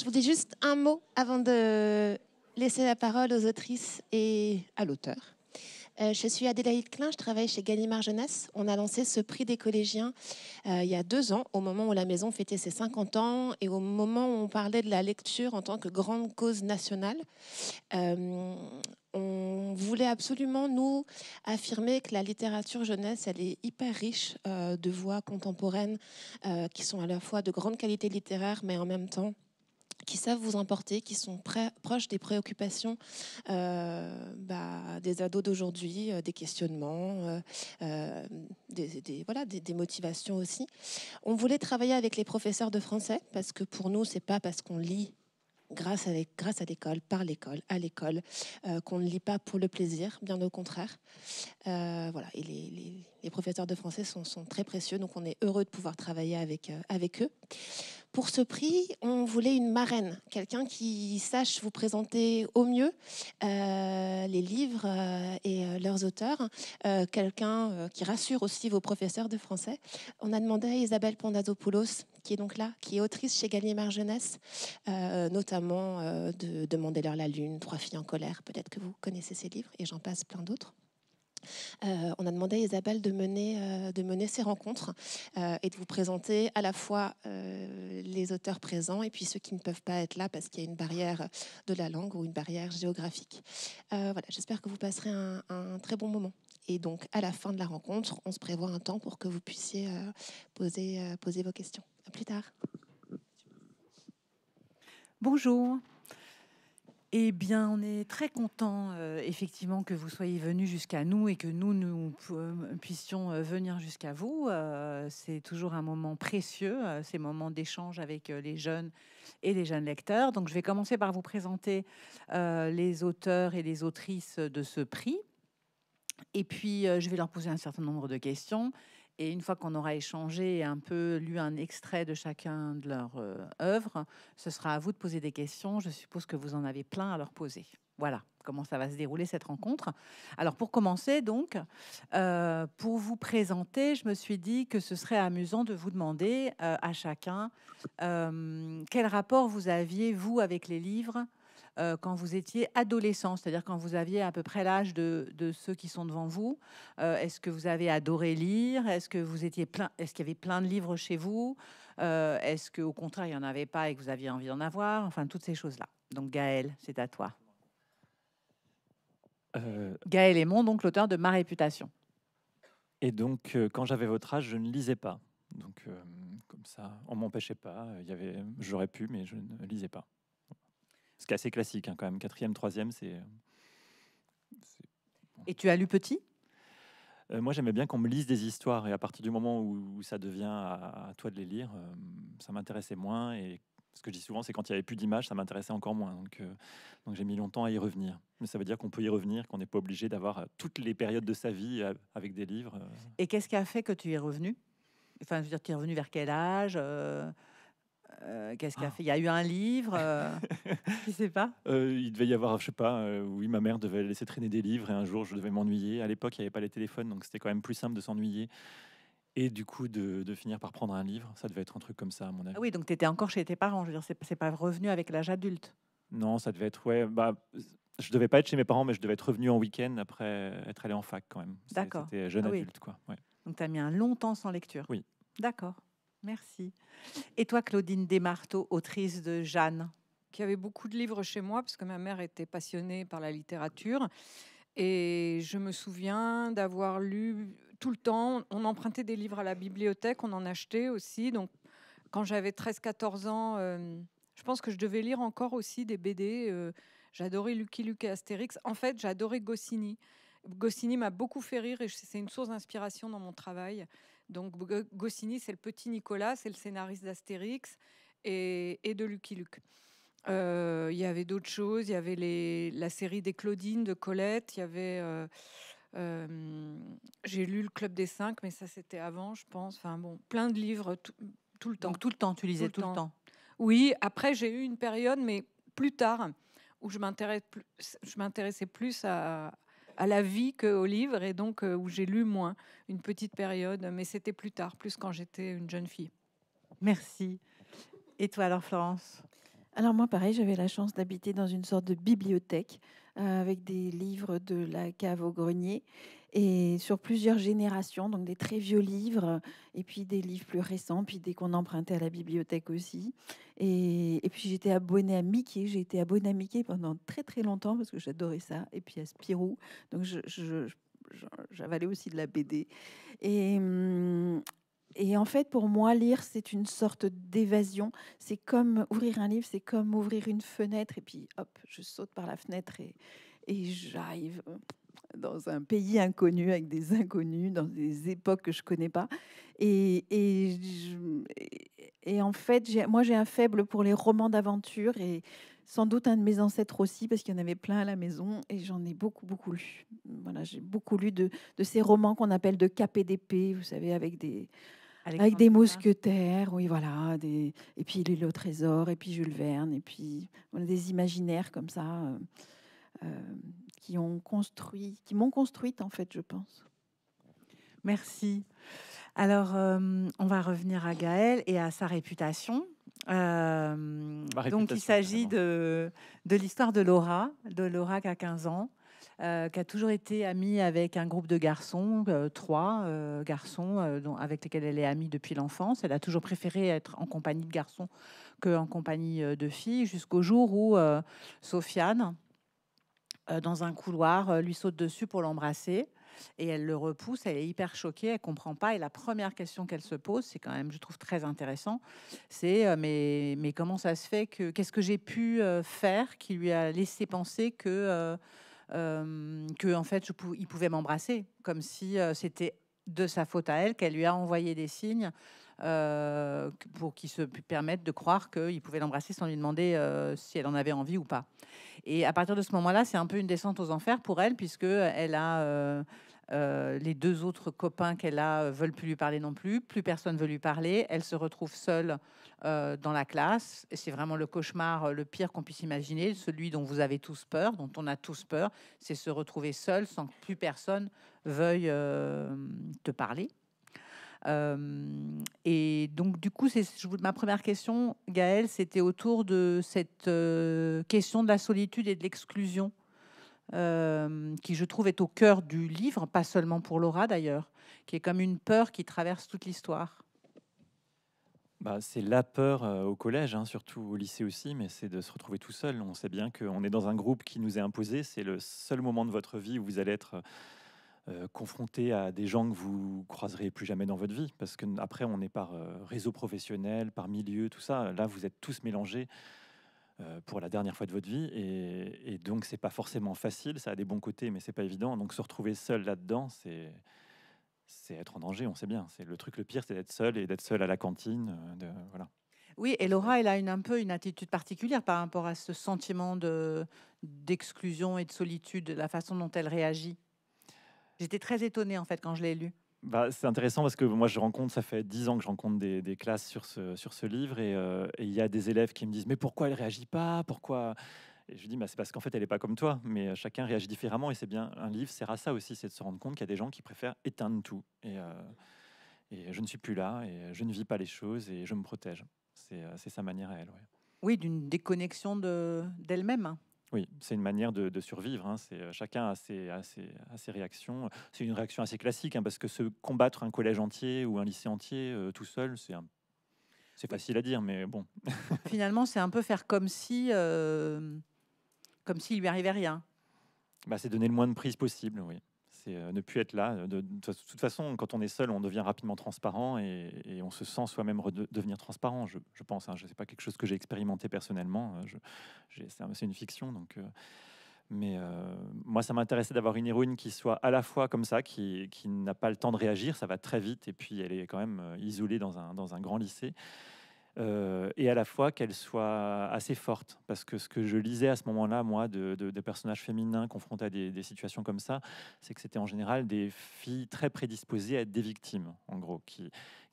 Je vous dis juste un mot avant de laisser la parole aux autrices et à l'auteur. Euh, je suis Adélaïde Klein, je travaille chez Gallimard Jeunesse. On a lancé ce prix des collégiens euh, il y a deux ans, au moment où la maison fêtait ses 50 ans et au moment où on parlait de la lecture en tant que grande cause nationale. Euh, on voulait absolument, nous, affirmer que la littérature jeunesse, elle est hyper riche de voix contemporaines qui sont à la fois de grande qualité littéraire, mais en même temps qui savent vous emporter, qui sont proches des préoccupations euh, bah, des ados d'aujourd'hui, euh, des questionnements, euh, des, voilà, des, motivations aussi. On voulait travailler avec les professeurs de français parce que pour nous, c'est pas parce qu'on lit grâce à, grâce à l'école, par l'école, à l'école, qu'on ne lit pas pour le plaisir, bien au contraire. voilà, et les les professeurs de français sont, très précieux, donc on est heureux de pouvoir travailler euh, avec, eux. Pour ce prix, on voulait une marraine, quelqu'un qui sache vous présenter au mieux euh, les livres euh, et leurs auteurs, quelqu'un qui rassure aussi vos professeurs de français. On a demandé à Isabelle Pondazopoulos, qui est donc là, qui est autrice chez Gallimard Jeunesse, notamment de demander leur la lune, Trois filles en colère, peut-être que vous connaissez ces livres, et j'en passe plein d'autres. Euh, on a demandé à Isabelle de mener, euh, ces rencontres euh, et de vous présenter à la fois les auteurs présents et puis ceux qui ne peuvent pas être là parce qu'il y a une barrière de la langue ou une barrière géographique. voilà, j'espère que vous passerez un, très bon moment. Et donc, à la fin de la rencontre, on se prévoit un temps pour que vous puissiez poser, vos questions. À plus tard. Bonjour. Eh bien, on est très content euh, effectivement que vous soyez venus jusqu'à nous et que nous nous euh, puissions euh, venir jusqu'à vous. c'est toujours un moment précieux, ces moments d'échange avec les jeunes et les jeunes lecteurs. Donc, je vais commencer par vous présenter les auteurs et les autrices de ce prix. Et puis, je vais leur poser un certain nombre de questions. Et une fois qu'on aura échangé et un peu lu un extrait de chacun de leurs euh, œuvres, ce sera à vous de poser des questions. Je suppose que vous en avez plein à leur poser. Voilà comment ça va se dérouler cette rencontre. Alors pour commencer donc, euh, pour vous présenter, je me suis dit que ce serait amusant de vous demander euh, à chacun quel rapport vous aviez vous avec les livres euh, quand vous étiez adolescent, c'est-à-dire quand vous aviez à peu près l'âge de, ceux qui sont devant vous euh, Est-ce que vous avez adoré lire Est-ce que vous étiez plein Est-ce qu'il y avait plein de livres chez vous euh, Est-ce qu'au contraire il n'y en avait pas et que vous aviez envie d'en avoir Enfin toutes ces choses-là. Donc Gaël, c'est à toi. Gaël Aymon, donc l'auteur de Ma réputation. Et donc quand j'avais votre âge, je ne lisais pas. Donc comme ça, on m'empêchait pas. Il y avait, j'aurais pu, mais je ne lisais pas. Ce qui est assez classique hein, quand même. Quatrième, troisième, c'est. Euh, Et tu as lu petit euh, Moi, j'aimais bien qu'on me lise des histoires. Et à partir du moment où, ça devient à, toi de les lire, euh, ça m'intéressait moins. Et ce que je dis souvent, c'est quand il n'y avait plus d'images, ça m'intéressait encore moins. Donc, donc j'ai mis longtemps à y revenir. Mais ça veut dire qu'on peut y revenir, qu'on n'est pas obligé d'avoir toutes les périodes de sa vie avec des livres. Et qu'est-ce qui a fait que tu y es revenu Enfin, je veux dire, tu es revenu vers quel âge euh, qu'est-ce qu'il a ah. fait Il y a eu un livre Je euh, Je sais pas. Euh, il devait y avoir, je sais pas, oui, ma mère devait laisser traîner des livres et un jour je devais m'ennuyer. À l'époque, il n'y avait pas les téléphones, donc c'était quand même plus simple de s'ennuyer. Et du coup, de, finir par prendre un livre, ça devait être un truc comme ça, à mon ah avis. oui, donc tu étais encore chez tes parents, je veux dire, c'est pas revenu avec l'âge adulte. Non, ça devait être, ouais, bah, je devais pas être chez mes parents, mais je devais être revenu en week-end après être allé en fac quand même. D'accord. C'était jeune ah adulte, quoi. Donc tu as mis un long temps sans lecture. Oui. D'accord. Merci. Et toi, Claudine Desmarteaux, autrice de Jeanne Qui avait beaucoup de livres chez moi, parce que ma mère était passionnée par la littérature. Et je me souviens d'avoir lu tout le temps. On empruntait des livres à la bibliothèque, on en achetait aussi. Donc, quand j'avais 13-14 ans, euh, je pense que je devais lire encore aussi des BD. Euh, j'adorais Lucky Luke et Astérix. En fait, j'adorais Goscinny. Goscinny m'a beaucoup fait rire et c'est une source d'inspiration dans mon travail. Donc Goscinny, c'est le petit Nicolas, c'est le scénariste d'Astérix et, de Lucky Luke. Euh, il y avait d'autres choses, il y avait la série des Claudines de Colette, il y avait... Euh, euh, j'ai lu le Club des Cinq, mais ça c'était avant, je pense. Enfin bon, plein de livres tout, le temps. Donc tout le temps, tu lisais tout, le, temps. Oui, après j'ai eu une période, mais plus tard, où je m'intéressais plus à, à la vie qu'au livre, et donc euh, où j'ai lu moins une petite période, mais c'était plus tard, plus quand j'étais une jeune fille. Merci. Et toi alors, Florence alors moi, pareil, j'avais la chance d'habiter dans une sorte de bibliothèque euh, avec des livres de la cave au grenier et sur plusieurs générations, donc des très vieux livres, et puis des livres plus récents, puis des qu'on empruntait à la bibliothèque aussi. Et, puis j'étais abonnée à Mickey, j'ai été abonnée à Mickey pendant très très longtemps parce que j'adorais ça, et puis à Spirou. Donc je, j'avalais aussi de la BD. Hum, et, en fait, pour moi, lire, c'est une sorte d'évasion. C'est comme ouvrir un livre, c'est comme ouvrir une fenêtre, et puis hop, je saute par la fenêtre et, et j'arrive dans un pays inconnu, avec des inconnus, dans des époques que je ne connais pas. Et, en fait, moi, j'ai un faible pour les romans d'aventure et sans doute un de mes ancêtres aussi, parce qu'il y en avait plein à la maison et j'en ai beaucoup, beaucoup lu. Voilà, j'ai beaucoup lu de, ces romans qu'on appelle de d'épée vous savez, avec des, avec des mousquetaires, oui, voilà, des... et puis l'île trésor, et puis Jules Verne, et puis on des imaginaires comme ça, euh, euh, qui ont construit, qui m'ont construite en fait, je pense. Merci. Alors, euh, on va revenir à Gaël et à sa réputation. Euh, donc, il s'agit de, de l'histoire de Laura, de Laura qui a 15 ans, euh, qui a toujours été amie avec un groupe de garçons, trois garçons dont, avec lesquels elle est amie depuis l'enfance. Elle a toujours préféré être en compagnie de garçons qu'en compagnie de filles, jusqu'au jour où Sofiane, euh, dans un couloir, euh, lui saute dessus pour l'embrasser. Et elle le repousse, elle est hyper choquée, elle comprend pas. Et la première question qu'elle se pose, c'est quand même, je trouve très intéressant, c'est euh, mais, comment ça se fait que qu'est-ce que j'ai pu faire qui lui a laissé penser que que en fait il pouvait m'embrasser, comme si c'était de sa faute à elle qu'elle lui a envoyé des signes euh, pour qu'il se permette de croire qu'il pouvait l'embrasser sans lui demander euh, si elle en avait envie ou pas. Et à partir de ce moment-là, c'est un peu une descente aux enfers pour elle, puisque elle a euh, les deux autres copains qu'elle a veulent plus lui parler non plus. Plus personne veut lui parler. Elle se retrouve seule dans la classe. Et C'est vraiment le cauchemar le pire qu'on puisse imaginer, celui dont vous avez tous peur, dont on a tous peur. C'est se retrouver seule sans que plus personne veuille te parler. Euh, et donc, du coup, c'est ma première question, Gaëlle, c'était autour de cette euh, question de la solitude et de l'exclusion. Euh, qui je trouve est au cœur du livre, pas seulement pour Laura d'ailleurs, qui est comme une peur qui traverse toute l'histoire. Bah, c'est la peur au collège, hein, surtout au lycée aussi, mais c'est de se retrouver tout seul. On sait bien qu'on est dans un groupe qui nous est imposé. C'est le seul moment de votre vie où vous allez être euh, confronté à des gens que vous croiserez plus jamais dans votre vie, parce que après on est par euh, réseau professionnel, par milieu, tout ça. Là, vous êtes tous mélangés euh, pour la dernière fois de votre vie, et, et donc c'est pas forcément facile. Ça a des bons côtés, mais c'est pas évident. Donc se retrouver seul là-dedans, c'est c'est être en danger. On sait bien. C'est le truc le pire, c'est d'être seul et d'être seul à la cantine. De, voilà. Oui, et Laura, elle a une, un peu une attitude particulière par rapport à ce sentiment de d'exclusion et de solitude, la façon dont elle réagit. J'étais très étonnée en fait quand je l'ai lu. Bah, c'est intéressant parce que moi je rencontre, ça fait dix ans que je rencontre des, classes sur ce, sur ce livre euh, et il y a des élèves qui me disent mais pourquoi elle réagit pas Pourquoi et je dis, bah, c'est parce qu'en fait, elle n'est pas comme toi, mais euh, chacun réagit différemment. Et c'est bien, un livre sert à ça aussi, c'est de se rendre compte qu'il y a des gens qui préfèrent éteindre tout. Et, euh, et, je ne suis plus là, et je ne vis pas les choses, et je me protège. C'est, sa manière à elle. Oui, d'une déconnexion de, d'elle-même. Oui, c'est une manière de, survivre. Hein. C'est euh, chacun a ses, réactions. C'est une réaction assez classique hein, parce que se combattre un collège entier ou un lycée entier euh, tout seul, c'est bah facile à dire, mais bon. Finalement, c'est un peu faire comme si, euh, comme s'il lui arrivait rien. Bah, c'est donner le moins de prise possible, oui c'est euh, ne plus être là. De, toute façon, quand on est seul, on devient rapidement transparent et, on se sent soi-même devenir transparent, je, pense. Hein. Je sais pas quelque chose que j'ai expérimenté personnellement. Euh, c'est une fiction, donc. Euh, mais moi, ça m'intéressait d'avoir une héroïne qui soit à la fois comme ça, qui, n'a pas le temps de réagir, ça va très vite, et puis elle est quand même isolée dans un grand lycée. Euh, et à la fois qu'elle soit assez forte. Parce que ce que je lisais à ce moment-là, moi, de, personnages féminins confrontés à des, situations comme ça, c'est que c'était en général des filles très prédisposées à être des victimes, en gros, qui,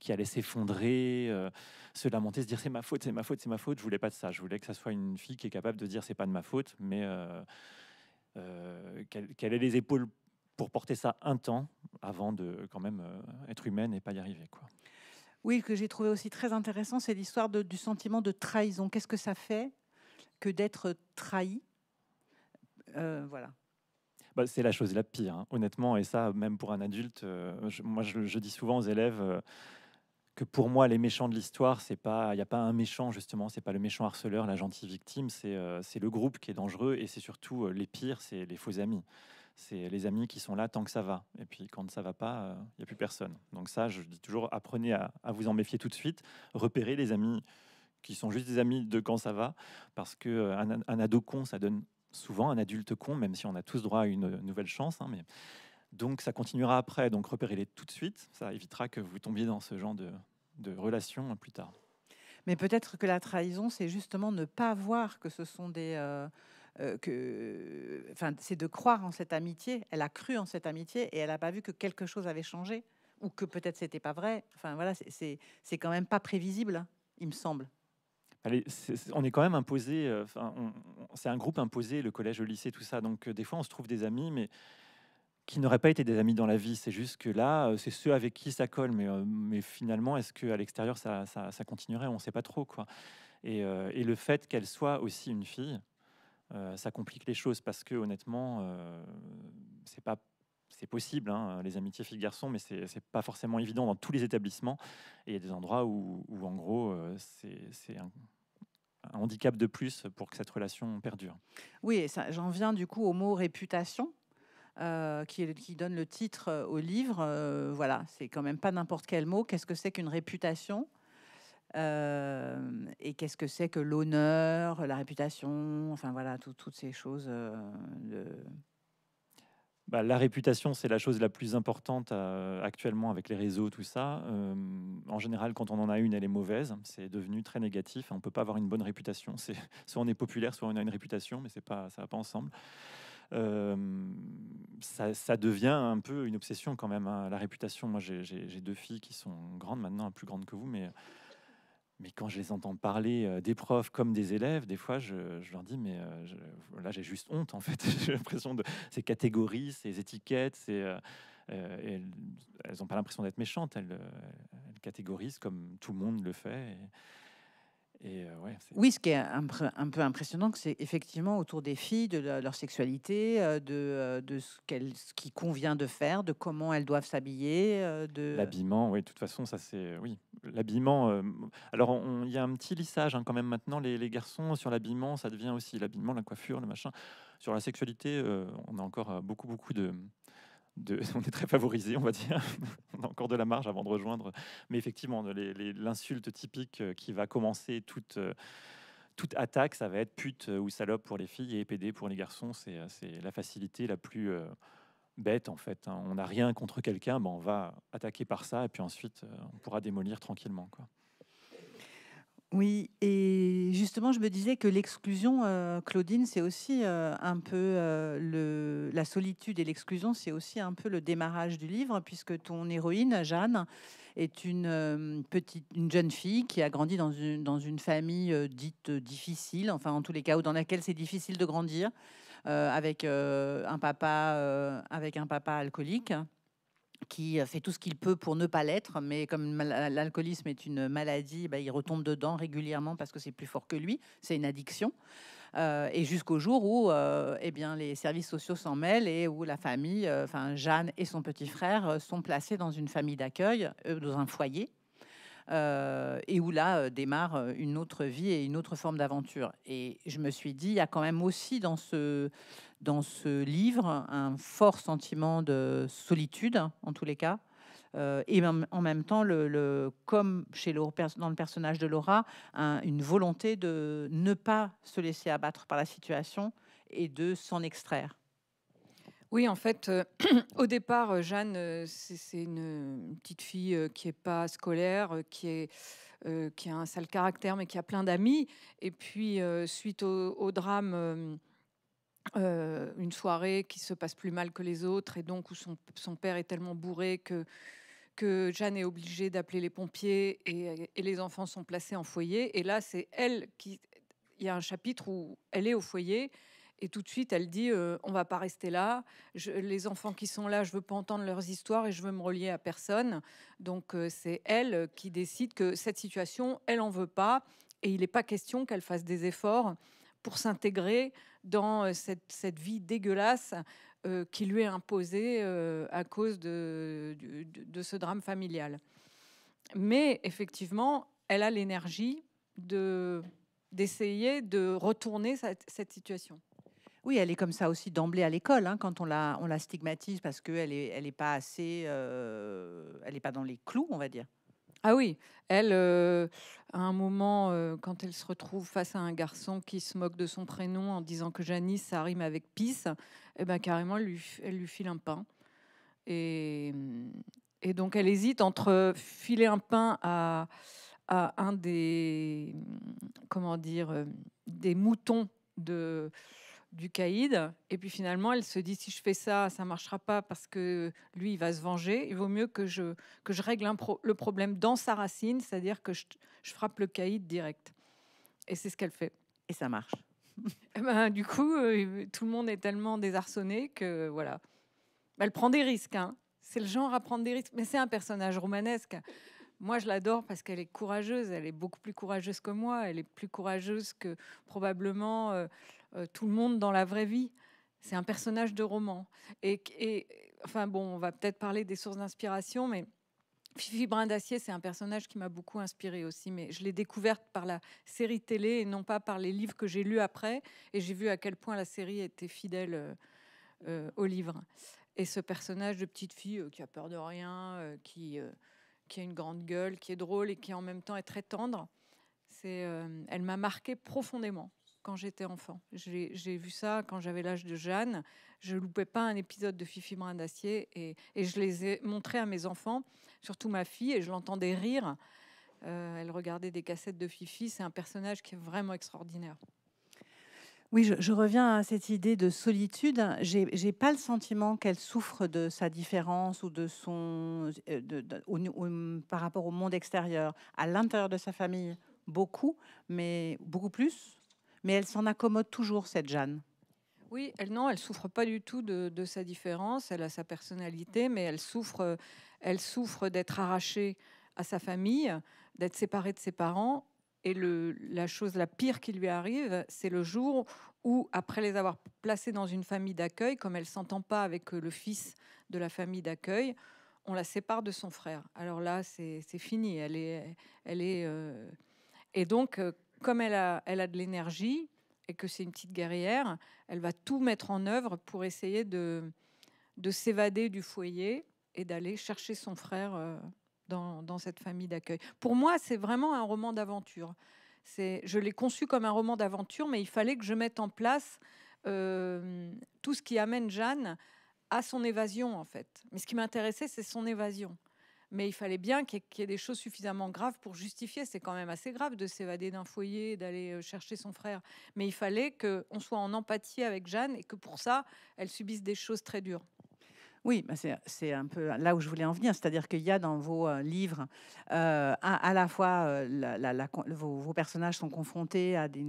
allaient s'effondrer, euh, se lamenter, se dire c'est ma faute, c'est ma faute, c'est ma faute. Je voulais pas de ça. Je voulais que ça soit une fille qui est capable de dire c'est pas de ma faute, mais euh, qu'elle ait les épaules pour porter ça un temps avant de quand même être humaine et pas y arriver. quoi. Oui, que j'ai trouvé aussi très intéressant, c'est l'histoire du sentiment de trahison. Qu'est-ce que ça fait que d'être trahi euh, Voilà. Bah, c'est la chose la pire, hein. honnêtement. Et ça, même pour un adulte, euh, moi, je, dis souvent aux élèves. Euh, que pour moi, les méchants de l'histoire, il n'y a pas un méchant justement, c'est pas le méchant harceleur, la gentille victime, c'est le groupe qui est dangereux et c'est surtout les pires, c'est les faux amis c'est les amis qui sont là tant que ça va. Et puis quand ça va pas, il euh, y n'y a plus personne. Donc ça, je dis toujours, apprenez à, vous en méfier tout de suite, repérez les amis qui sont juste des amis de quand ça va, parce que euh, un, ado con, ça donne souvent un adulte con, même si on a tous droit à une, euh, nouvelle chance. Hein, mais... Donc ça continuera après, donc repérez-les tout de suite, ça évitera que vous tombiez dans ce genre de, relation plus tard. Mais peut-être que la trahison, c'est justement ne pas voir que ce sont des, euh, que, c'est de croire en cette amitié. Elle a cru en cette amitié et elle n'a pas vu que quelque chose avait changé ou que peut-être c'était pas vrai. Enfin voilà, c'est quand même pas prévisible, hein, il me semble. on est quand même imposé. Euh, c'est un groupe imposé, le collège, le lycée, tout ça. Donc euh, des fois, on se trouve des amis, mais qui n'auraient pas été des amis dans la vie. C'est juste que là, c'est ceux avec qui ça colle. Mais, mais finalement, est-ce qu'à l'extérieur, ça, ça, continuerait On ne sait pas trop. quoi. et le fait qu'elle soit aussi une fille, euh, ça complique les choses parce que honnêtement, euh, c'est pas c'est possible, hein, les amitiés filles-garçons, mais c'est n'est pas forcément évident dans tous les établissements. Et il y a des endroits où, où en gros, euh, c'est un, un, handicap de plus pour que cette relation perdure. Oui, j'en viens du coup au mot réputation. qui, qui, donne le titre au livre. voilà, c'est quand même pas n'importe quel mot. Qu'est-ce que c'est qu'une réputation et qu'est-ce que c'est que l'honneur, la réputation, enfin voilà, toutes ces choses. Bah, la réputation, c'est la chose la plus importante actuellement avec les réseaux, tout ça. en général, quand on en a une, elle est mauvaise. C'est devenu très négatif. On ne peut pas avoir une bonne réputation. C'est soit on est populaire, soit on a une réputation, mais c'est pas ça va pas ensemble. ça, devient un peu une obsession quand même. Hein, la réputation, moi j'ai deux filles qui sont grandes maintenant, plus grandes que vous, mais mais quand je les entends parler euh, des profs comme des élèves, des fois, je, leur dis, mais euh, là, j'ai juste honte, en fait. j'ai l'impression de ces catégories, ces étiquettes, euh, elles n'ont pas l'impression d'être méchantes. Elles, catégorisent comme tout le monde le fait. Et, euh, oui, ce qui est un, peu impressionnant, c'est effectivement autour des filles, de leur, sexualité, euh, euh, de, ce, qu'elles, ce qu'il convient de faire, de comment elles doivent s'habiller. De... L'habillement, oui, de toute façon, ça c'est. Oui, l'habillement. alors, il y a un petit lissage hein, quand même maintenant, les, garçons sur l'habillement, ça devient aussi l'habillement, la coiffure, le machin. Sur la sexualité, on a encore beaucoup, beaucoup de, on est très favorisés, on va dire. on a encore de la marge avant de rejoindre. Mais effectivement, l'insulte typique euh, qui va commencer toute, euh, toute attaque, ça va être pute euh, ou salope pour les filles et pédé pour les garçons. C'est la facilité la plus bête, en fait. Hein. On n'a rien contre quelqu'un, ben on va attaquer par ça et puis ensuite, on pourra démolir tranquillement. Quoi. Oui, et justement, je me disais que l'exclusion, euh, Claudine, c'est aussi euh, un peu euh, la solitude et l'exclusion, c'est aussi un peu le démarrage du livre, puisque ton héroïne, Jeanne, est une jeune fille qui a grandi dans une, dans famille dite difficile, enfin en tous les cas, ou dans laquelle c'est difficile de grandir, avec papa, avec un papa alcoolique qui euh, fait tout ce qu'il peut pour ne pas l'être, mais comme euh, l'alcoolisme est une maladie, bah, il retombe dedans régulièrement parce que c'est plus fort que lui, c'est une addiction. Euh, et jusqu'au jour où eh bien, les services sociaux s'en mêlent et où la famille, enfin Jeanne et son petit frère, sont placés dans une famille d'accueil, dans un foyer, et où là démarre une autre vie et une autre forme d'aventure. Et je me suis dit, il y a quand même aussi dans ce, dans ce livre un fort sentiment de solitude, en tous les cas. Euh, et en même temps, le, comme chez le, dans le personnage de Laura, une volonté de ne pas se laisser abattre par la situation et de s'en extraire. Oui, en fait, euh, au départ, euh, Jeanne, c'est une petite fille qui n'est pas scolaire, qui, est, qui a un sale caractère, mais qui a plein d'amis. Et puis, suite au drame euh, une soirée qui se passe plus mal que les autres et donc où son, père est tellement bourré que, que Jeanne est obligée d'appeler les pompiers et, les enfants sont placés en foyer. Et là, c'est elle qui... Il y a un chapitre où elle est au foyer et tout de suite, elle dit on euh, on va pas rester là. les enfants qui sont là, je veux pas entendre leurs histoires et je veux me relier à personne. Donc euh, c'est elle qui décide que cette situation, elle en veut pas et il n'est pas question qu'elle fasse des efforts pour s'intégrer dans euh, cette, cette vie dégueulasse euh, qui lui est imposée euh, à cause de, de, ce drame familial. Mais effectivement, elle a l'énergie de d'essayer de retourner cette, situation. Oui, elle est comme ça aussi d'emblée à l'école, hein, quand on la, on la stigmatise parce qu'elle est elle est pas assez, elle n'est pas dans les clous, on va dire. Ah oui, elle, euh, à un moment, euh, quand elle se retrouve face à un garçon qui se moque de son prénom en disant que Janice, ça rime avec pisse, eh ben, carrément, elle lui, file un pain. Et, donc, elle hésite entre filer un pain à, à un des, comment dire, euh, des moutons de du caïd. Et puis finalement, elle se dit si je fais ça, ça marchera pas parce que lui, il va se venger. Il vaut mieux que je, que je règle le problème dans sa racine, c'est-à-dire que je, frappe le caïd direct. Et c'est ce qu'elle fait. Et ça marche. Eh ben, du coup, euh, tout le monde est tellement désarçonné que voilà. Elle prend des risques. Hein. C'est le genre à prendre des risques. Mais c'est un personnage romanesque. Moi, je l'adore parce qu'elle est courageuse. Elle est beaucoup plus courageuse que moi. Elle est plus courageuse que probablement euh, euh, tout le monde dans la vraie vie. C'est un personnage de roman. Et, enfin bon, on va peut-être parler des sources d'inspiration, mais Fifi Brindacier, c'est un personnage qui m'a beaucoup inspirée aussi, mais je l'ai découverte par la série télé et non pas par les livres que j'ai lus après. Et j'ai vu à quel point la série était fidèle euh, au livre. Et ce personnage de petite fille qui a peur de rien, qui qui a une grande gueule, qui est drôle et qui en même temps est très tendre. C'est, euh, elle m'a marqué profondément quand j'étais enfant. J'ai, vu ça quand j'avais l'âge de Jeanne. Je ne loupais pas un épisode de Fifi Brin d'Acier et, je les ai montrés à mes enfants, surtout ma fille, et je l'entendais rire. Euh, elle regardait des cassettes de Fifi. C'est un personnage qui est vraiment extraordinaire. Oui, je, reviens à cette idée de solitude. J'ai pas le sentiment qu'elle souffre de sa différence ou de son euh, par rapport au monde extérieur, à l'intérieur de sa famille, beaucoup, mais beaucoup plus. Mais elle s'en accommode toujours, cette Jeanne. Oui, elle non, elle souffre pas du tout de, sa différence. Elle a sa personnalité, mais elle souffre, elle souffre d'être arrachée à sa famille, d'être séparée de ses parents et la chose la pire qui lui arrive, c'est le jour où, après les avoir placés dans une famille d'accueil, comme elle s'entend pas avec euh, le fils de la famille d'accueil, on la sépare de son frère. Alors là, c'est fini. Elle est, elle est. Euh, et donc, euh, comme elle a, elle a de l'énergie et que c'est une petite guerrière, elle va tout mettre en œuvre pour essayer de, de s'évader du foyer et d'aller chercher son frère dans, cette famille d'accueil. Pour moi, c'est vraiment un roman d'aventure. je l'ai conçu comme un roman d'aventure, mais il fallait que je mette en place euh, tout ce qui amène Jeanne à son évasion, en fait. Mais ce qui m'intéressait, c'est son évasion. Mais il fallait bien qu'il y, ait des choses suffisamment graves pour justifier. C'est quand même assez grave de s'évader d'un foyer, d'aller euh, chercher son frère. Mais il fallait qu'on soit en empathie avec Jeanne et que pour ça, elle subisse des choses très dures. Oui, bah, c'est un peu là où je voulais en venir, c'est-à-dire qu'il y a dans vos euh, livres euh, à, la fois euh, vos, personnages sont confrontés à des,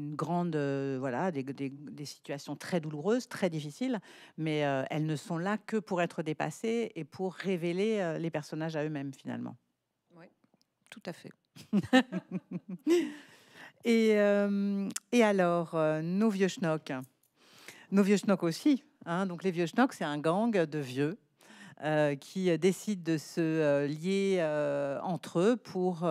voilà, des, situations très douloureuses, très difficiles, mais elles ne sont là que pour être dépassées et pour révéler les personnages à eux-mêmes finalement. Oui, tout à fait. et, et alors, nos vieux schnocks, nos vieux schnocks aussi, Hein. donc les vieux schnocks, c'est un gang de vieux euh, qui décident de se euh, lier euh, entre eux pour,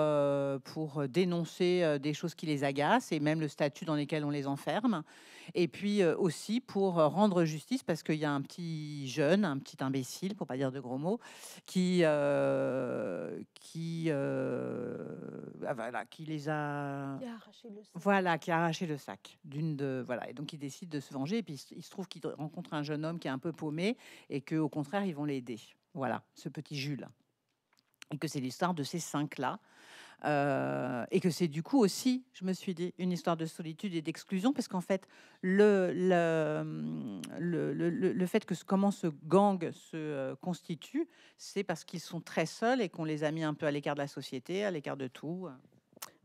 pour dénoncer des choses qui les agacent et même le statut dans lequel on les enferme. Et puis euh, aussi pour euh, rendre justice, parce qu'il y a un petit jeune, un petit imbécile, pour pas dire de gros mots, qui, euh, qui, ah, voilà, qui les a, qui arraché le sac. voilà, qui a arraché le sac d'une de, voilà, et donc il décide de se venger. Et puis il se trouve qu'il rencontre un jeune homme qui est un peu paumé et que au contraire ils vont l'aider. Voilà, ce petit Jules. Et que c'est l'histoire de ces cinq là euh, et que c'est du coup aussi, je me suis dit, une histoire de solitude et d'exclusion, parce qu'en fait, le le, le, le, fait que comment ce gang se euh, constitue, c'est parce qu'ils sont très seuls et qu'on les a mis un peu à l'écart de la société, à l'écart de tout.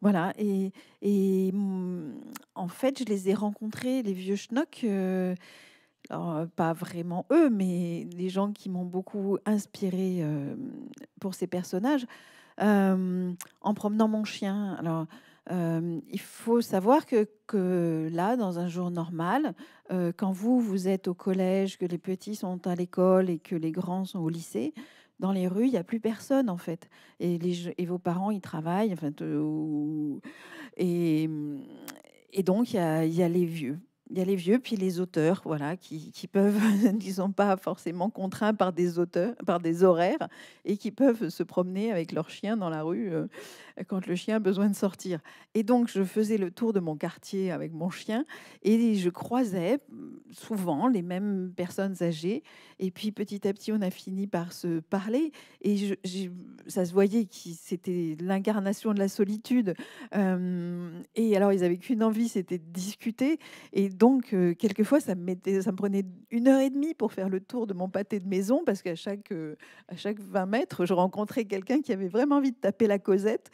Voilà, et, et, mm, en fait, je les ai rencontrés, les vieux schnock euh, pas vraiment eux, mais les gens qui m'ont beaucoup inspiré pour ces personnages en promenant mon chien. Alors, il faut savoir que, là, dans un jour normal, quand vous, vous êtes au collège, que les petits sont à l'école et que les grands sont au lycée, dans les rues, il n'y a plus personne en fait. Et, vos parents, ils travaillent. et, et donc, il y, il y a les vieux il y a les vieux, puis les auteurs, voilà, qui, peuvent, ne sont pas forcément contraints par des auteurs, par des horaires, et qui peuvent se promener avec leur chien dans la rue. Euh, quand le chien a besoin de sortir. Et donc, je faisais le tour de mon quartier avec mon chien et je croisais mm, souvent les mêmes personnes âgées. Et puis, petit à petit, on a fini par se parler et ça se voyait que c'était l'incarnation de la solitude. Euh, et alors, ils n'avaient qu'une envie, c'était de discuter. Et donc, euh, quelquefois, ça me, ça me prenait une heure et demie pour faire le tour de mon pâté de maison parce qu'à chaque, euh, à chaque 20 mètres, je rencontrais quelqu'un qui avait vraiment envie de taper la causette.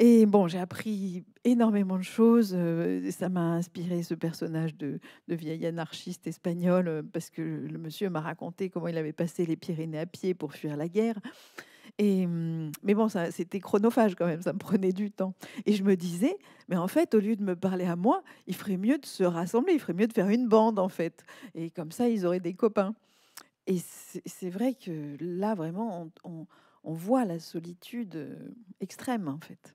Et bon, j'ai appris énormément de choses. Euh, ça m'a inspiré ce personnage de, de, vieil anarchiste espagnol, euh, parce que le monsieur m'a raconté comment il avait passé les Pyrénées à pied pour fuir la guerre. Et, hum, mais bon, ça, c'était chronophage quand même, ça me prenait du temps. Et je me disais, mais en fait, au lieu de me parler à moi, il ferait mieux de se rassembler, il ferait mieux de faire une bande, en fait. Et comme ça, ils auraient des copains. Et c'est vrai que là, vraiment, on voit la solitude euh, extrême, en fait.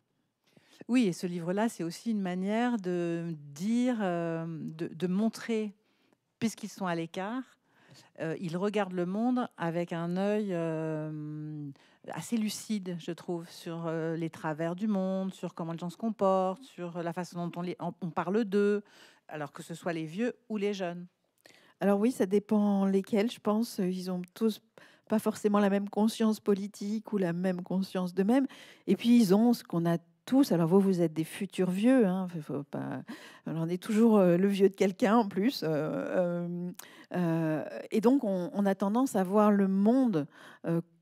Oui, et ce livre-là, c'est aussi une manière de dire, euh, de, montrer, puisqu'ils sont à l'écart, euh, ils regardent le monde avec un œil euh, assez lucide, je trouve, sur les travers du monde, sur comment les gens se comportent, sur la façon dont on, parle d'eux, alors que ce soit les vieux ou les jeunes. Alors oui, ça dépend lesquels, je pense. Ils ont tous pas forcément la même conscience politique ou la même conscience d'eux-mêmes. Et puis ils ont ce qu'on a tous, alors vous, vous êtes des futurs vieux, hein, faut pas, alors on est toujours euh, le vieux de quelqu'un en plus, euh, euh, et donc on, a tendance à voir le monde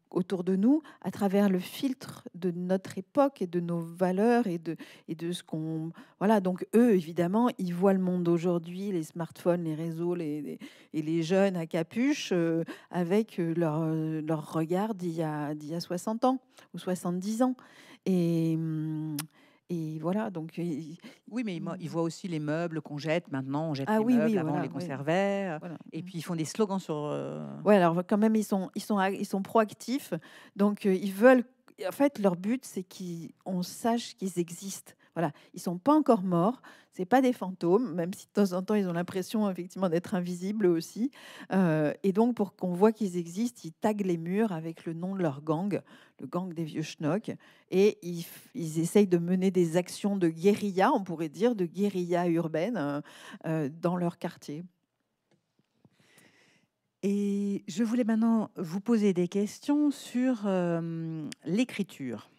autour de nous à travers le filtre de notre époque et de nos valeurs et de, et de ce qu'on... Voilà, donc eux, évidemment, ils voient le monde d'aujourd'hui, les smartphones, les réseaux les, et les jeunes à capuche avec leur, leur regard d'il y a 60 ans ou 70 ans. Et, mmh, et voilà, donc. Oui, mais ils, mmh. voient aussi les meubles qu'on jette maintenant. On jette ah les oui, meubles, avant on les conservait. Et mmh. puis ils font des slogans sur. Ouais, alors quand même, ils sont, ils sont, ils sont proactifs. Donc ils veulent. En fait, leur but, c'est qu'on sache qu'ils existent voilà, ils sont pas encore morts, c'est pas des fantômes, même si de temps en temps ils ont l'impression effectivement d'être invisibles aussi. Euh, et donc pour qu'on voit qu'ils existent, ils taguent les murs avec le nom de leur gang, le gang des vieux schnocks, et ils, essayent de mener des actions de guérilla, on pourrait dire, de guérilla urbaine euh, euh, dans leur quartier. Et je voulais maintenant vous poser des questions sur l'écriture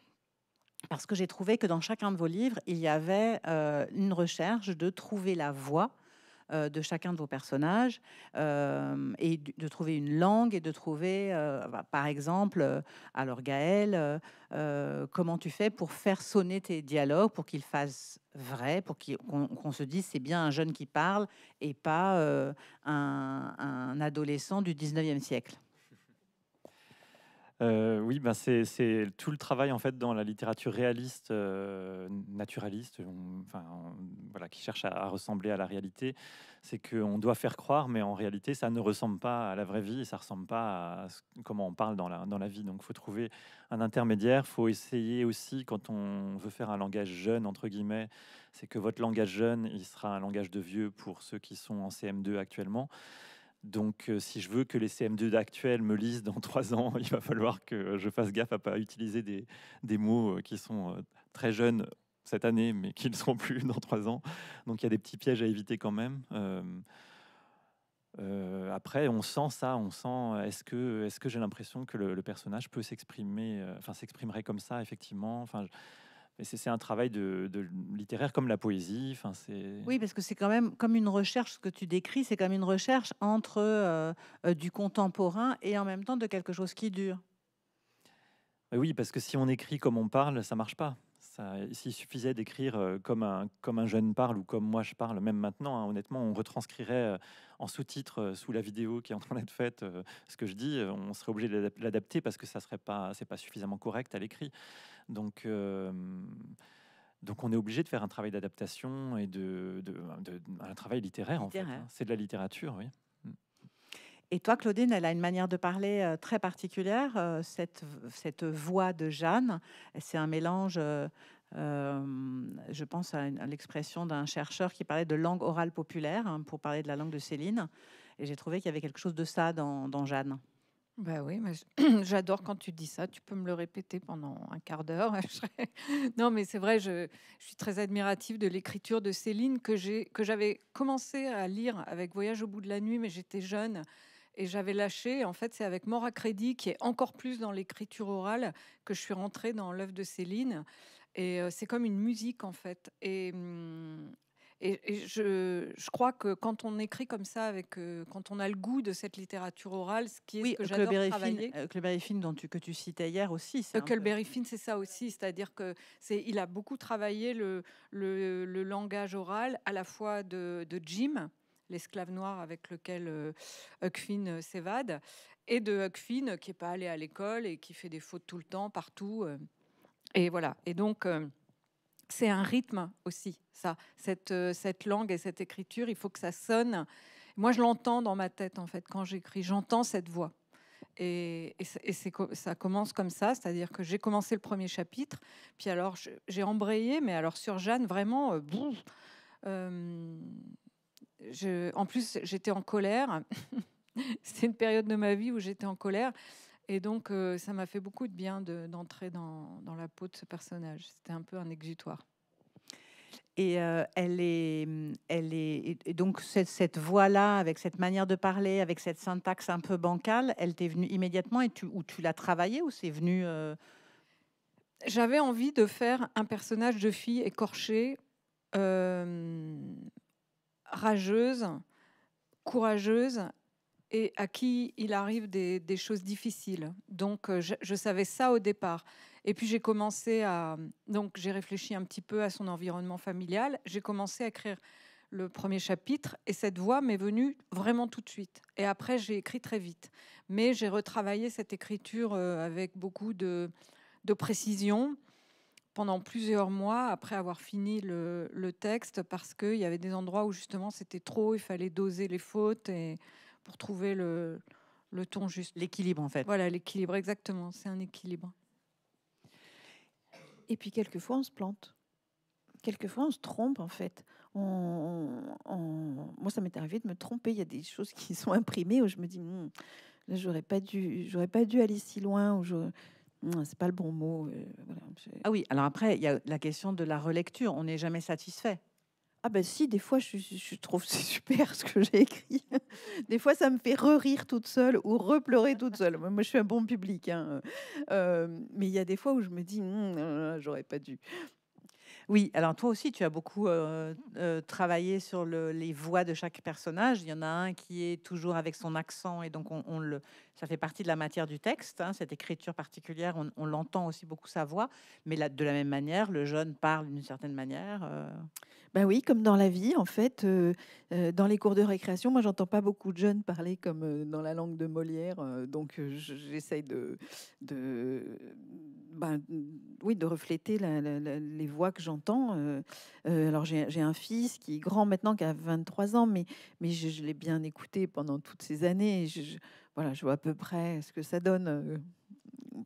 parce que j'ai trouvé que dans chacun de vos livres, il y avait euh, une recherche de trouver la voix euh, de chacun de vos personnages euh, et de, trouver une langue et de trouver, bah, par exemple, alors Gaël, comment tu fais pour faire sonner tes dialogues pour qu'ils fassent vrai, pour qu'on se dise c'est bien un jeune qui parle et pas un, un adolescent du 19e siècle euh, oui, ben c'est tout le travail en fait dans la littérature réaliste, euh, naturaliste, qui cherche à, ressembler à la réalité. C'est qu'on doit faire croire, mais en réalité, ça ne ressemble pas à la vraie vie ça ressemble pas à comment on parle dans la, vie. Donc, faut trouver un intermédiaire. Faut essayer aussi quand on veut faire un langage jeune entre guillemets, c'est que votre langage jeune, il sera un langage de vieux pour ceux qui sont en CM2 actuellement. Donc, euh, si je veux que les CM2 d'actuels me lisent dans trois ans, il va falloir que je fasse gaffe à pas utiliser des, mots euh, qui sont euh, très jeunes cette année, mais qui ne seront plus dans trois ans. Donc, il y a des petits pièges à éviter quand même. après, on sent ça, on sent. Est-ce que, est-ce que j'ai l'impression que le, le, personnage peut s'exprimer, enfin s'exprimerait comme ça, effectivement. Enfin, c'est un travail de, littéraire comme la poésie. Enfin, oui, parce que c'est quand même comme une recherche, ce que tu décris, c'est comme une recherche entre euh, euh, du contemporain et en même temps de quelque chose qui dure. Oui, parce que si on écrit comme on parle, ça marche pas s'il suffisait d'écrire euh, comme un, comme un jeune parle ou comme moi je parle, même maintenant, hein, honnêtement, on retranscrirait euh, en sous-titres euh, sous la vidéo qui est en train d'être faite ce que je dis, on serait obligé de l'adapter parce que ça serait pas, c'est pas suffisamment correct à l'écrit. Donc donc on est obligé de faire un travail d'adaptation et de, de, un travail littéraire, en fait. Hein. C'est de la littérature, oui. Et toi, Claudine, elle a une manière de parler euh, très particulière. Euh, cette, voix de Jeanne, c'est un mélange, euh, je pense à, l'expression d'un chercheur qui parlait de langue orale populaire, hein, pour parler de la langue de Céline. Et j'ai trouvé qu'il y avait quelque chose de ça dans, Jeanne. Bah oui, j'adore quand tu dis ça. Tu peux me le répéter pendant un quart d'heure. non, mais c'est vrai, je, je, suis très admirative de l'écriture de Céline que j'ai que j'avais commencé à lire avec Voyage au bout de la nuit, mais j'étais jeune et j'avais lâché. En fait, c'est avec Mora Crédit, qui est encore plus dans l'écriture orale, que je suis rentrée dans l'œuvre de Céline. Et euh, c'est comme une musique, en fait. Mm, et, et, je, je, crois que quand on écrit comme ça, avec, euh, quand on a le goût de cette littérature orale, ce qui est oui, ce que j'adore travailler... Euh, Huckleberry Finn dont que tu citais hier aussi. Huckleberry peu... Finn, c'est ça aussi. C'est-à-dire que c'est, il a beaucoup travaillé le, le, le, langage oral, à la fois de, de Jim, l'esclave noir avec lequel euh, Huck Finn euh, s'évade, et de Huck Finn euh, qui n'est pas allé à l'école et qui fait des fautes tout le temps, partout. et voilà. Et donc c'est un rythme aussi, ça. Cette, cette langue et cette écriture, il faut que ça sonne. Moi, je l'entends dans ma tête, en fait, quand j'écris. J'entends cette voix. Et, et, ça commence comme ça, c'est-à-dire que j'ai commencé le premier chapitre, puis alors j'ai embrayé, mais alors sur Jeanne, vraiment, en plus, j'étais en colère. C'était une période de ma vie où j'étais en colère. Et donc, euh, ça m'a fait beaucoup de bien d'entrer dans, la peau de ce personnage. C'était un peu un exutoire. Et euh, elle est, elle est, et donc cette, voix-là, avec cette manière de parler, avec cette syntaxe un peu bancale, elle t'est venue immédiatement et tu, ou tu l'as travaillée ou c'est venu euh? J'avais envie de faire un personnage de fille écorchée, rageuse, courageuse et à qui il arrive des, choses difficiles. Donc euh, je, savais ça au départ. Et puis j'ai commencé à... Donc j'ai réfléchi un petit peu à son environnement familial. J'ai commencé à écrire le premier chapitre et cette voix m'est venue vraiment tout de suite. Et après j'ai écrit très vite. Mais j'ai retravaillé cette écriture euh, avec beaucoup de précision pendant plusieurs mois après avoir fini le, texte parce qu'il y avait des endroits où justement c'était trop, il fallait doser les fautes et pour trouver le, ton juste. L'équilibre en fait. Voilà, l'équilibre, exactement, c'est un équilibre. Et puis quelquefois on se plante. Quelquefois on se trompe en fait. Moi ça m'est arrivé de me tromper, il y a des choses qui sont imprimées où je me dis, hmm, là j'aurais pas dû, j'aurais pas dû aller si loin. Où je Mmh, c'est pas le bon mot. Euh, ah oui, alors après, il y a la question de la relecture. On n'est jamais satisfait. Ah ben si, des fois, je, trouve c'est super ce que j'ai écrit. Des fois, ça me fait re-rire toute seule ou repleurer toute seule. Moi, je suis un bon public. Hein, euh, mais il y a des fois où je me dis, mmh, j'aurais pas dû. Oui, alors toi aussi, tu as beaucoup euh, travaillé sur les voix de chaque personnage. Il y en a un qui est toujours avec son accent et donc on le ça fait partie de la matière du texte, hein, cette écriture particulière, on, l'entend aussi beaucoup sa voix, mais de la même manière, le jeune parle d'une certaine manière. Euh. Ben oui, comme dans la vie, en fait, euh, euh, dans les cours de récréation, moi, j'entends pas beaucoup de jeunes parler comme dans la langue de Molière, donc j'essaye de, ben, oui, de refléter les voix que j'entends. alors j'ai un fils qui est grand maintenant, qui a 23 ans, mais, mais je, l'ai bien écouté pendant toutes ces années. je, voilà, je vois à peu près ce que ça donne euh,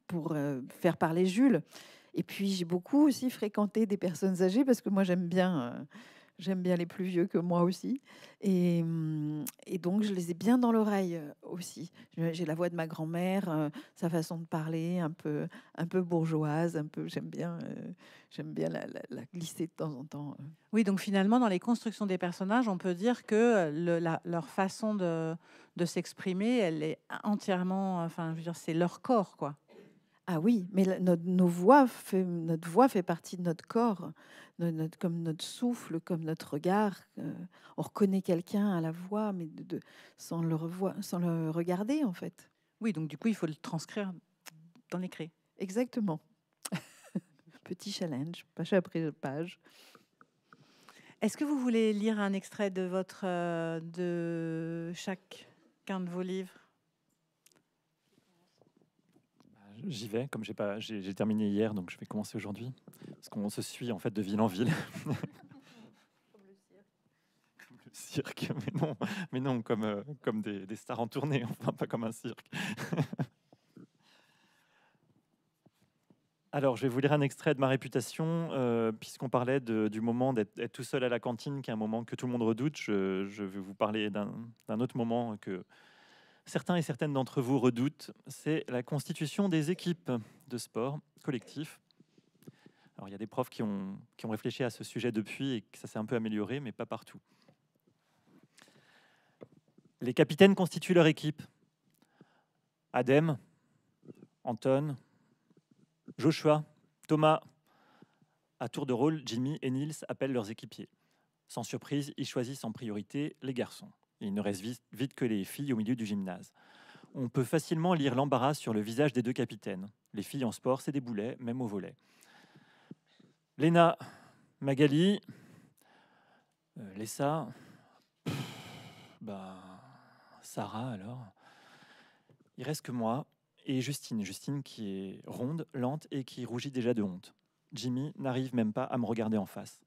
pour euh, faire parler Jules. Et puis j'ai beaucoup aussi fréquenté des personnes âgées parce que moi j'aime bien euh, J'aime bien les plus vieux que moi aussi. Et, mm, donc, je les ai bien dans l'oreille euh, aussi. J'ai la voix de ma grand-mère, euh, sa façon de parler, un peu, un peu bourgeoise, un peu. J'aime bien, euh, j'aime bien la, glisser de temps en temps. Oui, donc finalement, dans les constructions des personnages, on peut dire que leur façon de, de s'exprimer, elle est entièrement. Enfin, je veux dire, c'est leur corps, quoi. Ah oui, mais notre, voix fait, notre voix fait partie de notre corps, comme notre souffle, comme notre regard. Euh, on reconnaît quelqu'un à la voix, mais sans, le regarder en fait. Oui, donc du coup, il faut le transcrire dans l'écrit. Exactement. Petit challenge, page après page. Est-ce que vous voulez lire un extrait de, votre, euh, de chacun de vos livres j'y vais. Comme j'ai pas, j'ai terminé hier, donc je vais commencer aujourd'hui. Parce qu'on se suit en fait de ville en ville. comme le cirque. Comme le cirque, mais non, mais non, comme euh, comme des, des, stars en tournée, enfin pas comme un cirque. Alors, je vais vous lire un extrait de ma réputation, euh, puisqu'on parlait du moment d'être tout seul à la cantine, qui est un moment que tout le monde redoute. Je, je vais vous parler d'un autre moment que certains et certaines d'entre vous redoutent, c'est la constitution des équipes de sport collectif. Alors, il y a des profs qui ont, qui ont réfléchi à ce sujet depuis et que ça s'est un peu amélioré, mais pas partout. Les capitaines constituent leur équipe. Adem, Anton, Joshua, Thomas, à tour de rôle, Jimmy et Nils appellent leurs équipiers. Sans surprise, ils choisissent en priorité les garçons. Il ne reste vite, que les filles au milieu du gymnase. On peut facilement lire l'embarras sur le visage des deux capitaines. Les filles en sport, c'est des boulets, même au volet. Léna, Magali, euh, Lessa, bah, Sarah alors. Il reste que moi et Justine. Justine qui est ronde, lente et qui rougit déjà de honte. Jimmy n'arrive même pas à me regarder en face.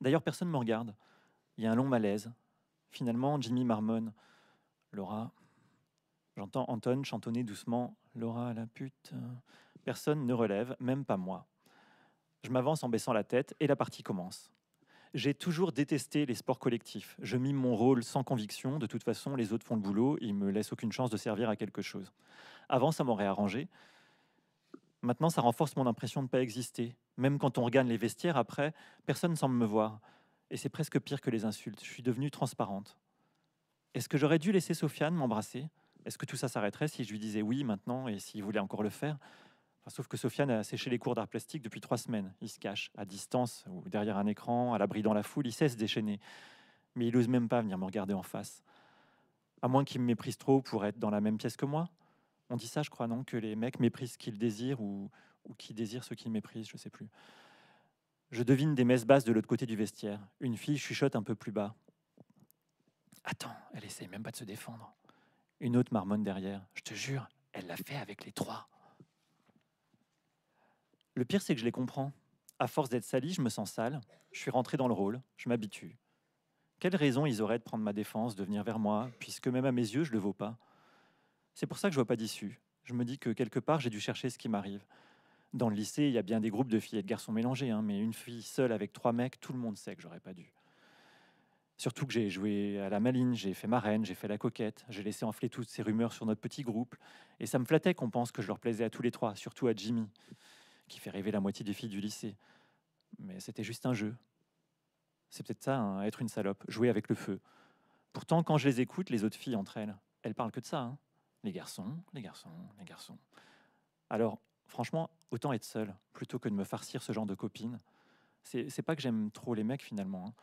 D'ailleurs, personne ne me regarde. Il y a un long malaise. Finalement, Jimmy marmonne Laura. J'entends Anton chantonner doucement Laura, la pute. Euh, personne ne relève, même pas moi. Je m'avance en baissant la tête et la partie commence. J'ai toujours détesté les sports collectifs. Je mime mon rôle sans conviction. De toute façon, les autres font le boulot. Ils me laissent aucune chance de servir à quelque chose. Avant, ça m'aurait arrangé. Maintenant, ça renforce mon impression de ne pas exister. Même quand on regagne les vestiaires après, personne ne semble me voir et c'est presque pire que les insultes. Je suis devenue transparente. Est-ce que j'aurais dû laisser Sofiane m'embrasser Est-ce que tout ça s'arrêterait si je lui disais oui maintenant et s'il voulait encore le faire Sauf que Sofiane a séché les cours d'art plastique depuis trois semaines. Il se cache, à distance ou derrière un écran, à l'abri dans la foule, il cesse déchaîner. Mais il n'ose même pas venir me regarder en face. À moins qu'il me méprise trop pour être dans la même pièce que moi. On dit ça, je crois, non Que les mecs méprisent ce qu'ils désirent ou, ou qui désirent ce qu'ils méprisent, je ne sais plus. Je devine des messes basses de l'autre côté du vestiaire. Une fille chuchote un peu plus bas. Attends, elle essaye même pas de se défendre. Une autre marmonne derrière. Je te jure, elle l'a fait avec les trois. Le pire, c'est que je les comprends. À force d'être salie, je me sens sale. Je suis rentré dans le rôle, je m'habitue. Quelle raison ils auraient de prendre ma défense, de venir vers moi, puisque même à mes yeux, je ne le vaux pas C'est pour ça que je vois pas d'issue. Je me dis que quelque part, j'ai dû chercher ce qui m'arrive. Dans le lycée, il y a bien des groupes de filles et de garçons mélangés, hein, mais une fille seule avec trois mecs, tout le monde sait que j'aurais pas dû. Surtout que j'ai joué à la maline, j'ai fait ma reine, j'ai fait la coquette, j'ai laissé enfler toutes ces rumeurs sur notre petit groupe, et ça me flattait qu'on pense que je leur plaisais à tous les trois, surtout à Jimmy, qui fait rêver la moitié des filles du lycée. Mais c'était juste un jeu. C'est peut-être ça, hein, être une salope, jouer avec le feu. Pourtant, quand je les écoute, les autres filles entre elles, elles parlent que de ça. Hein. Les garçons, les garçons, les garçons. Alors, franchement, autant être seule plutôt que de me farcir ce genre de copines. C'est pas que j'aime trop les mecs finalement, hein.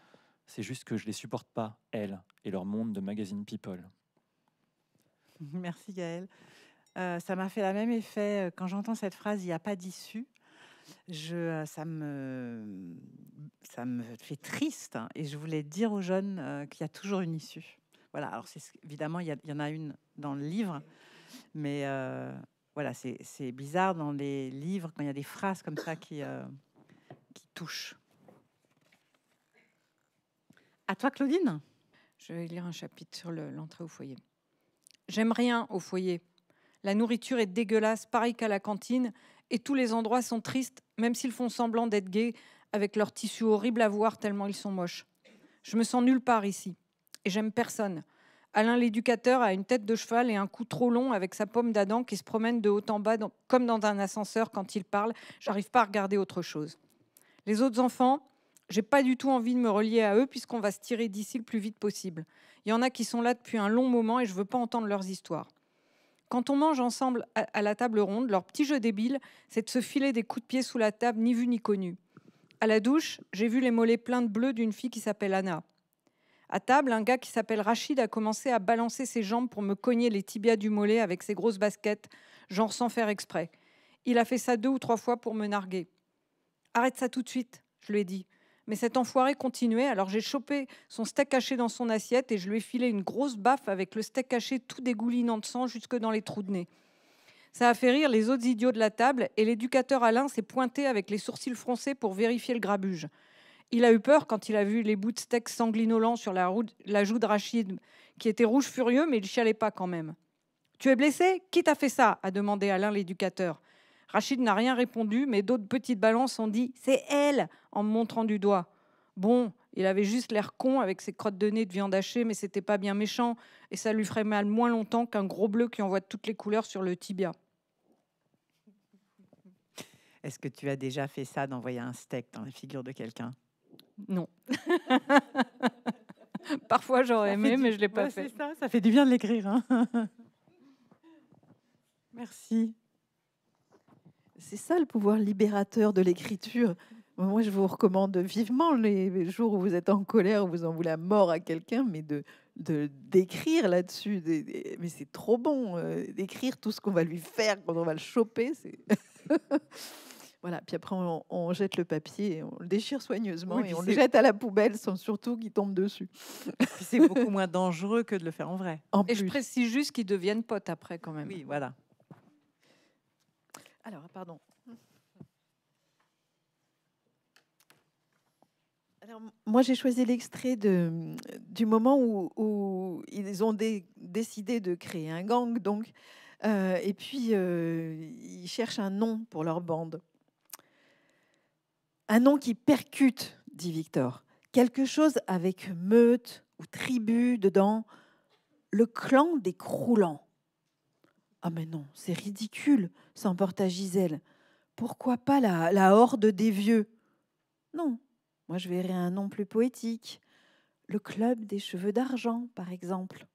c'est juste que je les supporte pas, elles et leur monde de magazine People. Merci Gaëlle. Euh, ça m'a fait la même effet euh, quand j'entends cette phrase, il n'y a pas d'issue. Je, euh, ça me, ça me fait triste hein, et je voulais dire aux jeunes qu'il y a toujours une issue. Voilà. Alors évidemment, il y, en a une dans le livre, mais voilà, c'est bizarre dans les livres quand il y a des phrases comme ça qui, euh, touchent. À toi, Claudine. Je vais lire un chapitre sur l'entrée au foyer. J'aime rien au foyer. La nourriture est dégueulasse, pareil qu'à la cantine, et tous les endroits sont tristes, même s'ils font semblant d'être gays, avec leurs tissus horribles à voir tellement ils sont moches. Je me sens nulle part ici, et j'aime personne. Alain l'éducateur a une tête de cheval et un cou trop long avec sa pomme d'Adam qui se promène de haut en bas comme dans un ascenseur quand il parle. J'arrive pas à regarder autre chose. Les autres enfants, j'ai pas du tout envie de me relier à eux puisqu'on va se tirer d'ici le plus vite possible. Il y en a qui sont là depuis un long moment et je veux pas entendre leurs histoires. Quand on mange ensemble à la table ronde, leur petit jeu débile, c'est de se filer des coups de pied sous la table, ni vu ni connu. À la douche, j'ai vu les mollets pleins de bleu d'une fille qui s'appelle Anna. À table, un gars qui s'appelle Rachid a commencé à balancer ses jambes pour me cogner les tibias du mollet avec ses grosses baskets, genre sans faire exprès. Il a fait ça deux ou trois fois pour me narguer. Arrête ça tout de suite, je lui ai dit. Mais cet enfoiré continuait, alors j'ai chopé son steak haché dans son assiette et je lui ai filé une grosse baffe avec le steak haché tout dégoulinant de sang jusque dans les trous de nez. Ça a fait rire les autres idiots de la table et l'éducateur Alain s'est pointé avec les sourcils froncés pour vérifier le grabuge. Il a eu peur quand il a vu les bouts de steak sanglinolant sur la, route, la joue de Rachid, qui était rouge furieux, mais il chialait pas quand même. Tu es blessé Qui t'a fait ça a demandé Alain l'éducateur. Rachid n'a rien répondu, mais d'autres petites balances ont dit C'est elle en me montrant du doigt. Bon, il avait juste l'air con avec ses crottes de nez de viande hachée, mais c'était pas bien méchant, et ça lui ferait mal moins longtemps qu'un gros bleu qui envoie toutes les couleurs sur le tibia. Est-ce que tu as déjà fait ça d'envoyer un steak dans la figure de quelqu'un non. Parfois j'aurais aimé, mais je ne l'ai pas fait. Ça, ça fait du bien de l'écrire. Hein. Merci. C'est ça le pouvoir libérateur de l'écriture. Moi, je vous recommande vivement les jours où vous êtes en colère, où vous en voulez la mort à quelqu'un, mais de d'écrire là-dessus. mais c'est trop bon euh, d'écrire tout ce qu'on va lui faire quand on va le choper. C'est Voilà, puis après on, jette le papier, on le déchire soigneusement et on le jette à la poubelle sans surtout qu'il tombe dessus. c'est beaucoup moins dangereux que de le faire en vrai. et je précise juste qu'ils deviennent potes après quand même. Oui, voilà. Alors, pardon. moi, j'ai choisi l'extrait du moment où, ils ont décidé de créer un gang, donc, euh, et puis euh, ils cherchent un nom pour leur bande. Un nom qui percute, dit Victor. Quelque chose avec meute ou tribu dedans. Le clan des croulants. Ah mais non, c'est ridicule, s'emporta Gisèle. Pourquoi pas la, horde des vieux Non, moi je verrais un nom plus poétique. Le club des cheveux d'argent, par exemple.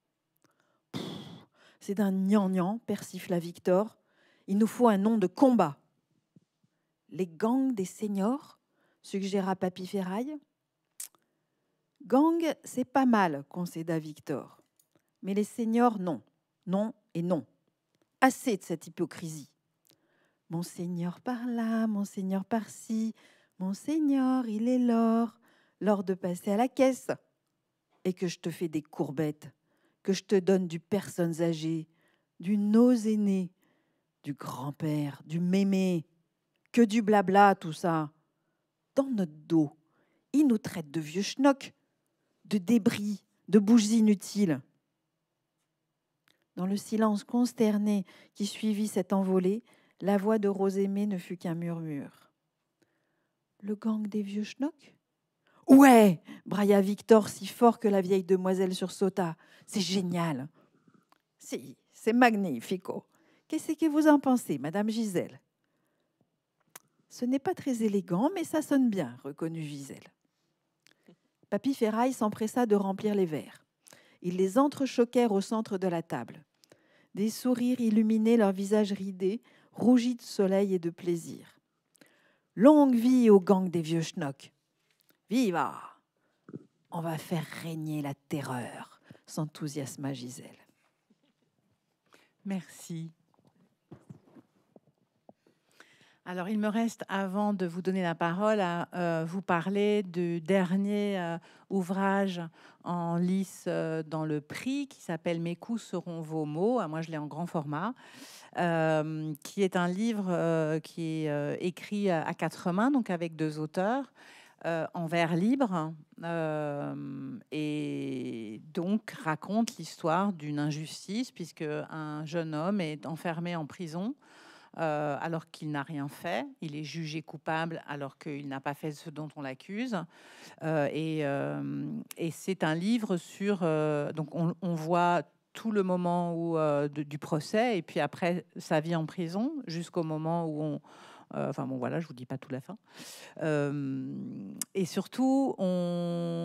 C'est d'un gnangnan, persifla Victor. Il nous faut un nom de combat. Les gangs des seniors suggéra Papy Ferraille. Gang, c'est pas mal, concéda Victor. Mais les seigneurs, non, non et non. Assez de cette hypocrisie. Mon seigneur par là, seigneur par ci, seigneur, il est l'or, l'or de passer à la caisse. Et que je te fais des courbettes, que je te donne du personnes âgées, du nos aînés, du grand-père, du mémé, que du blabla, tout ça dans notre dos. Ils nous traitent de vieux schnocks, de débris, de bougies inutiles. Dans le silence consterné qui suivit cette envolée, la voix de Rosémée ne fut qu'un murmure. Le gang des vieux schnocks Ouais brailla Victor si fort que la vieille demoiselle sursauta. C'est génial Si, c'est magnifico. Qu'est-ce que vous en pensez, Madame Gisèle ce n'est pas très élégant, mais ça sonne bien, reconnut Gisèle. Papy Ferraille s'empressa de remplir les verres. Ils les entrechoquèrent au centre de la table. Des sourires illuminaient leurs visages ridés, rougis de soleil et de plaisir. Longue vie au gang des vieux schnocks. Viva On va faire régner la terreur, s'enthousiasma Gisèle. Merci. Alors, il me reste, avant de vous donner la parole, à euh, vous parler du dernier euh, ouvrage en lice euh, dans le prix qui s'appelle Mes coups seront vos mots. Ah, moi, je l'ai en grand format, qui est un livre qui est écrit à quatre mains, donc avec deux auteurs. en vers libre et donc raconte l'histoire d'une injustice puisque un jeune homme est enfermé en prison euh, alors qu'il n'a rien fait. Il est jugé coupable alors qu'il n'a pas fait ce dont on l'accuse. Euh, euh, et, c'est un livre sur... donc on, voit tout le moment du procès et puis après sa vie en prison jusqu'au moment où on euh, enfin bon, voilà, je vous dis pas tout la fin. Euh, et surtout,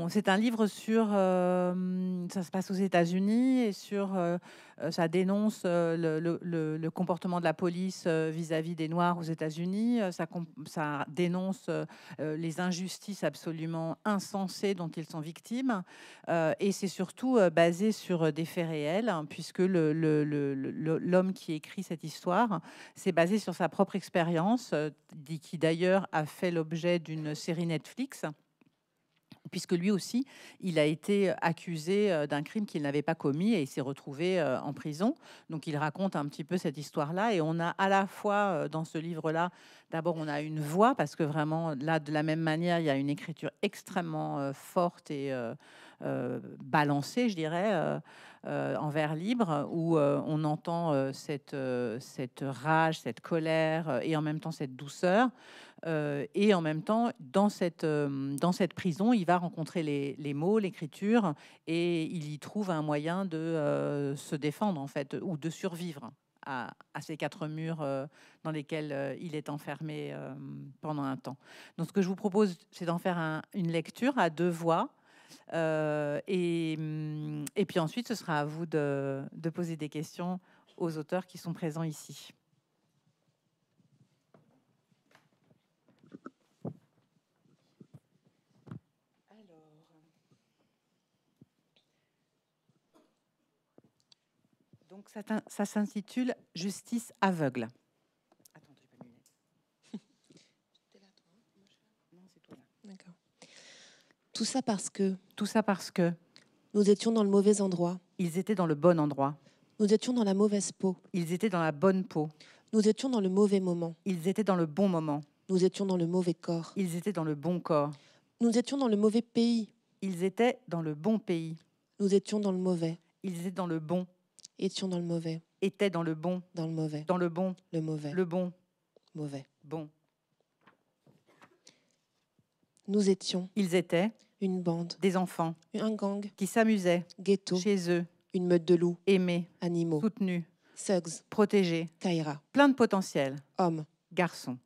c'est un livre sur. Euh, ça se passe aux États-Unis et sur. ça dénonce le, comportement de la police vis-à-vis des Noirs aux États-Unis. Ça, ça, dénonce les injustices absolument insensées dont ils sont victimes. et c'est surtout basé sur des faits réels, hein, puisque l'homme qui écrit cette histoire c'est basé sur sa propre expérience euh, qui d'ailleurs a fait l'objet d'une série Netflix puisque lui aussi, il a été accusé euh, d'un crime qu'il n'avait pas commis et il s'est retrouvé euh, en prison. Donc il raconte un petit peu cette histoire-là et on a à la fois dans ce livre-là, d'abord on a une voix parce que vraiment là, de la même manière, il y a une écriture extrêmement forte et balancée, je dirais. Euh, en vers libre où euh, on entend euh, cette, rage, cette colère et en même temps cette douceur. et en même temps, dans cette, prison, il va rencontrer les, mots, l'écriture, et il y trouve un moyen de se défendre, en fait, ou de survivre à, ces quatre murs dans lesquels il est enfermé pendant un temps. Donc, ce que je vous propose, c'est d'en faire une lecture à deux voix. Euh, mm, et, puis ensuite, ce sera à vous de, poser des questions aux auteurs qui sont présents ici. Alors, donc ça s'intitule Justice aveugle. Tout ça parce que. Tout ça parce que. Nous étions dans le mauvais endroit. Ils étaient dans le bon endroit. Nous étions dans la mauvaise peau. Ils étaient dans la bonne peau. Nous étions dans le mauvais moment. Ils étaient dans le bon moment. Nous étions dans le mauvais corps. Ils étaient dans le bon corps. Nous étions dans le mauvais pays. Ils étaient dans le bon pays. Nous étions dans le mauvais. Ils étaient dans le bon. Étions dans le mauvais. Étaient dans le bon. Dans le mauvais. Dans le bon. Le mauvais. Le bon. Mauvais. Bon. Nous étions. Ils étaient. Une bande. Des enfants. Un gang. Qui s'amusaient. Ghetto. Chez eux. Une meute de loups. Aimés. Animaux. Soutenus. Sugs. Protégés. Taïra. Plein de potentiel. Hommes. Garçons.